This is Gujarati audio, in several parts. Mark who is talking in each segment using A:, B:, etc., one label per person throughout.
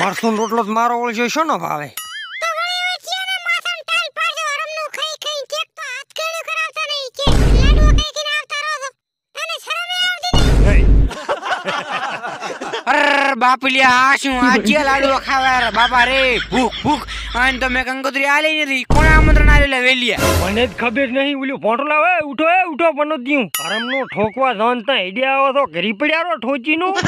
A: મરસું રોટલો
B: મારો ઓળજો છો નો ભાવે
A: બાપલિયા આ શું આજે લાડુ ખાવા બાપા રે ભૂખ ભૂખ આને તો મેં કંકોત્રી આલી નથી
B: કોણ આમંત્રણ આલેલે વેલિયા મને જ ખબર નહીં ઓલું ફોટો લાવે ઉઠો એ ઉઠો પનો દીયું પરમનો ઠોકવા જાનતા હેડ્યા આવો તો ઘરી પડ્યા રો નું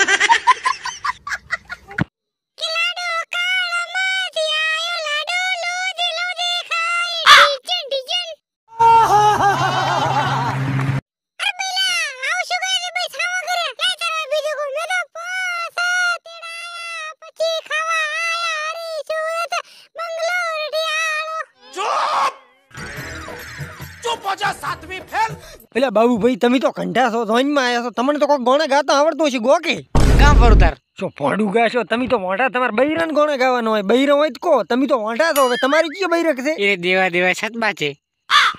B: પેલા બાબુ ભાઈ તમે તો કંઠા છો જોઈન માં આયા છો તમને તો કોઈ ગોણે ગાતા આવડતું હશે ગોકે કામ ફરું તાર શું ફોડું પોડું છો તમે તો મોટા તમારા બૈરન ગોણે ગાવાનો હોય બૈરો હોય તો કો તમે તો મોટા છો હવે તમારી કયો બૈરક છે એ
A: દેવા દેવા સદબા છે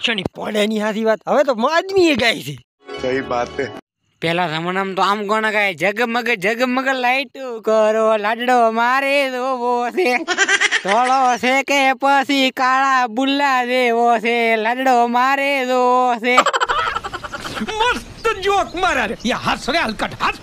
A: શની પોડેની હાથી વાત હવે તો આદમી એ ગાય છે સહી વાત પેલા જમાનામાં તો આમ ગોણા ગાય જગમગ જગમગ લાઈટ કરો લાડડો મારે દો છે ધોળો છે કે પછી કાળા બુલ્લા જેવો છે લડડો મારે જેવો છે મસ્ત જોક મારા યા હસ રે હલકટ હસ